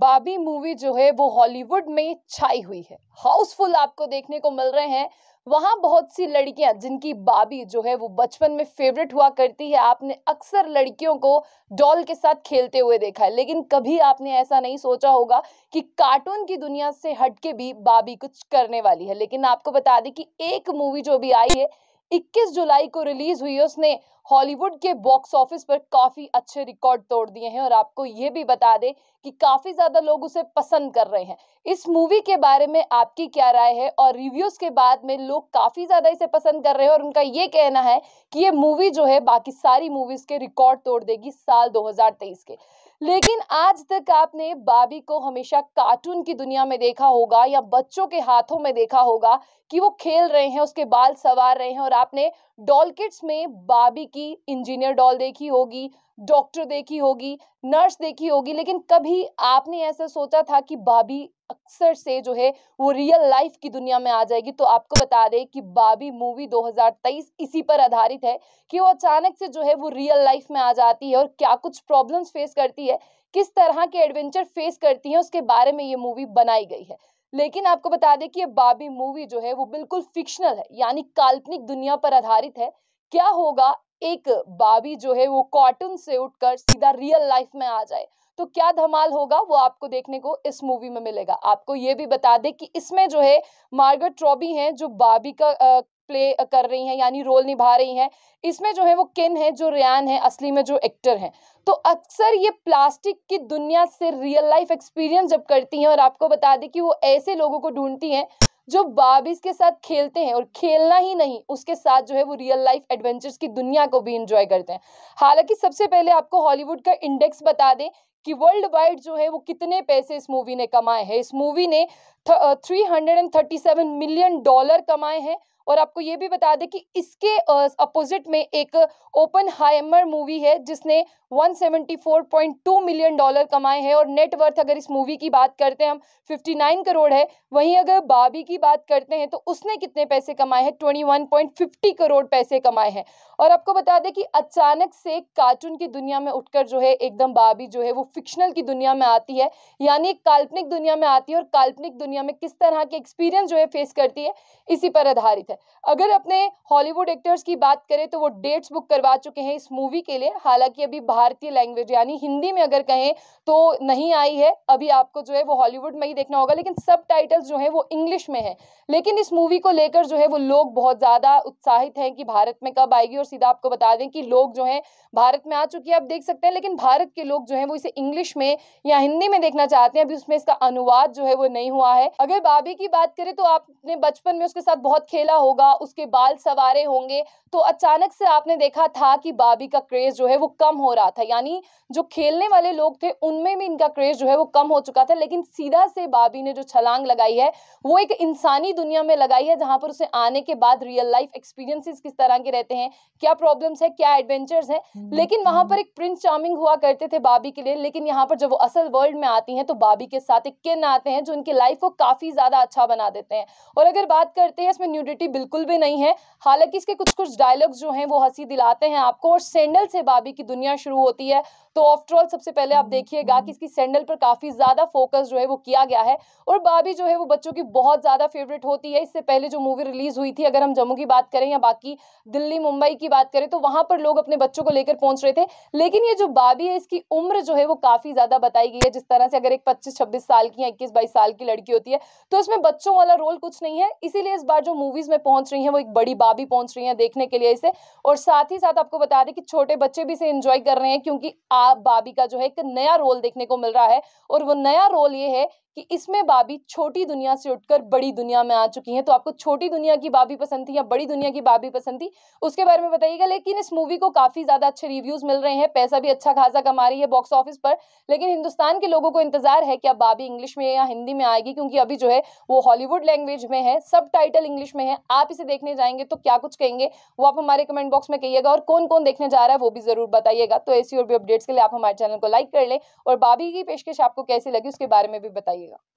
बाबी movie जो है वो हॉलीवुड में छाई हुई है हाउसफुल आपको देखने को मिल रहे हैं वहाँ बहुत सी लड़कियाँ जिनकी बाबी जो है वो बचपन में फेवरेट हुआ करती है आपने अक्सर लड़कियों को डॉल के साथ खेलते हुए देखा है लेकिन कभी आपने ऐसा नहीं सोचा होगा कि कार्टून की दुनिया से हटके भी बाबी कुछ करने वाली है लेकिन आपको बता दें कि एक मूवी जो भी आई है 21 जुलाई को रिलीज हुई उसने हॉलीवुड के बॉक्स ऑफिस पर काफी अच्छे रिकॉर्ड तोड़ दिए हैं और आपको ये भी बता दे कि काफी ज्यादा लोग उसे पसंद कर रहे हैं इस मूवी के बारे में आपकी क्या राय है और रिव्यूज के बाद में लोग काफी ज्यादा इसे पसंद कर रहे हैं और उनका ये कहना है कि ये मूवी जो है बाकी सारी मूवीज के रिकॉर्ड तोड़ देगी साल दो के लेकिन आज तक आपने बाबी को हमेशा कार्टून की दुनिया में देखा होगा या बच्चों के हाथों में देखा होगा कि वो खेल रहे हैं उसके बाल सवार रहे हैं और आपने डॉल किट्स में बाबी की इंजीनियर डॉल देखी होगी डॉक्टर देखी होगी नर्स देखी होगी लेकिन कभी आपने ऐसा सोचा था कि बाबी अक्सर से जो है वो रियल लाइफ की दुनिया में आ जाएगी तो आपको बता दें कि बाबी मूवी 2023 इसी पर आधारित है कि वो अचानक से जो है वो रियल लाइफ में आ जाती है और क्या कुछ प्रॉब्लम्स फेस करती है किस तरह के एडवेंचर फेस करती है उसके बारे में ये मूवी बनाई गई है लेकिन आपको बता दें कि ये बाबी मूवी जो है वो बिल्कुल फिक्शनल है यानी काल्पनिक दुनिया पर आधारित है क्या होगा एक बाबी जो है वो कॉटन से उठकर सीधा रियल लाइफ में आ जाए तो क्या धमाल होगा वो आपको देखने को इस मूवी में मिलेगा आपको ये भी बता दें कि इसमें जो है मार्गट ट्रॉबी हैं जो बाबी का आ, प्ले कर रही हैं यानी रोल निभा रही हैं इसमें जो है वो किन है जो रियान है असली में जो एक्टर हैं तो अक्सर ये प्लास्टिक की दुनिया से रियल लाइफ एक्सपीरियंस जब करती हैं और आपको बता दें कि वो ऐसे लोगों को ढूंढती हैं जो बाबीज के साथ खेलते हैं और खेलना ही नहीं उसके साथ जो है वो रियल लाइफ एडवेंचर्स की दुनिया को भी इंजॉय करते हैं हालांकि सबसे पहले आपको हॉलीवुड का इंडेक्स बता दें कि वर्ल्ड वाइड जो है वो कितने पैसे इस मूवी ने कमाए हैं इस मूवी ने three hundred and thirty seven million dollar कमाए हैं और आपको ये भी बता दें कि इसके अपोजिट में एक ओपन हाइमर मूवी है जिसने 174.2 मिलियन डॉलर कमाए हैं और नेटवर्थ अगर इस मूवी की बात करते हैं हम 59 करोड़ है वहीं अगर बाबी की बात करते हैं तो उसने कितने पैसे कमाए हैं 21.50 करोड़ पैसे कमाए हैं और आपको बता दें कि अचानक से कार्टून की दुनिया में उठकर जो है एकदम बाबी जो है वो फिक्शनल की दुनिया में आती है यानी एक काल्पनिक दुनिया में आती है और काल्पनिक दुनिया में किस तरह के एक्सपीरियंस जो है फेस करती है इसी पर आधारित है अगर अपने हॉलीवुड एक्टर्स की बात करें तो वो डेट्स बुक करवा चुके हैं इस मूवी के लिए हालांकि अभी भारतीय लैंग्वेज यानी हिंदी में अगर कहें तो नहीं आई है अभी आपको जो है वो हॉलीवुड में ही देखना होगा लेकिन सब जो है वो इंग्लिश में है लेकिन इस मूवी को लेकर जो है वो लोग बहुत ज़्यादा उत्साहित हैं कि भारत में कब आएगी और सीधा आपको बता दें कि लोग जो है भारत में आ चुकी है आप देख सकते हैं लेकिन भारत के लोग जो है वो इसे इंग्लिश में या हिंदी में देखना चाहते हैं अभी उसमें इसका अनुवाद जो है वो नहीं हुआ है अगर बाबी की बात करें तो आपने बचपन में उसके साथ बहुत खेला होगा उसके बाल सवारे होंगे तो अचानक से आपने देखा था कि बाबी का क्रेज जो है वो कम हो रहा था यानी जो खेलने वाले लोग थे उनमें भी इनका क्रेज जो है वो कम हो चुका था लेकिन सीधा से बाबी ने जो छलांग लगाई है वो एक इंसानी दुनिया में लगाई है जहां पर उसे आने के बाद रियल लाइफ एक्सपीरियंसेस किस तरह के रहते हैं क्या प्रॉब्लम्स है क्या एडवेंचर्स है हम्म, लेकिन वहां हम्म। पर एक प्रिंस चार्मिंग हुआ करते थे बाबी के लिए लेकिन यहाँ पर जब वो असल वर्ल्ड में आती हैं तो बाबी के साथ एक किन आते हैं जो उनकी लाइफ को काफ़ी ज़्यादा अच्छा बना देते हैं और अगर बात करते हैं इसमें न्यूडिटी बिल्कुल भी नहीं है हालांकि इसके कुछ कुछ डायलॉग्स जो हैं वो हंसी दिलाते हैं आपको और सैंडल से बाबी की दुनिया शुरू होती है तो ऑफ्टरऑल सबसे पहले आप देखिएगा कि इसकी सैंडल पर काफ़ी ज़्यादा फोकस जो है वो किया गया है और बाबी जो है वो बच्चों की बहुत ज़्यादा फेवरेट होती है इससे पहले जो मूवी रिलीज़ हुई थी अगर हम जम्मू की बात करें या बाकी दिल्ली मुंबई की बात करें तो वहाँ पर लोग अपने बच्चों को लेकर पहुँच रहे थे लेकिन ये जो बाबी है इसकी उम्र जो है वो काफ़ी ज़्यादा बताई गई है जिस तरह से अगर एक पच्चीस छब्बीस साल की या इक्कीस बाईस साल की लड़की होती है तो इसमें बच्चों वाला रोल कुछ नहीं है इसीलिए इस बार जो मूवीज़ में पहुंच रही है वो एक बड़ी बाबी पहुंच रही है देखने के लिए इसे और साथ ही साथ आपको बता दें कि छोटे बच्चे भी इसे इंजॉय कर रहे हैं क्योंकि आप बाबी का जो है एक नया रोल देखने को मिल रहा है और वो नया रोल ये है कि इसमें बाबी छोटी दुनिया से उठकर बड़ी दुनिया में आ चुकी हैं तो आपको छोटी दुनिया की बाबी पसंद थी या बड़ी दुनिया की बाबी पसंद थी उसके बारे में बताइएगा लेकिन इस मूवी को काफ़ी ज़्यादा अच्छे रिव्यूज़ मिल रहे हैं पैसा भी अच्छा खासा कमा रही है बॉक्स ऑफिस पर लेकिन हिंदुस्तान के लोगों को इंतज़ार है कि अब बाबी इंग्लिश में या हिंदी में आएगी क्योंकि अभी जो है वो हॉलीवुड लैंग्वेज में है सब टाइटल इंग्लिश में है आप इसे देखने जाएंगे तो क्या कुछ कहेंगे वो आप हमारे कमेंट बॉक्स में कहिएगा और कौन कौन देखने जा रहा है वो भी ज़रूर बताइएगा तो ऐसी और भी अपडेट्स के लिए आप हमारे चैनल को लाइक कर लें और बाबी की पेशकश आपको कैसी लगी उसके बारे में भी बताइए जाएगा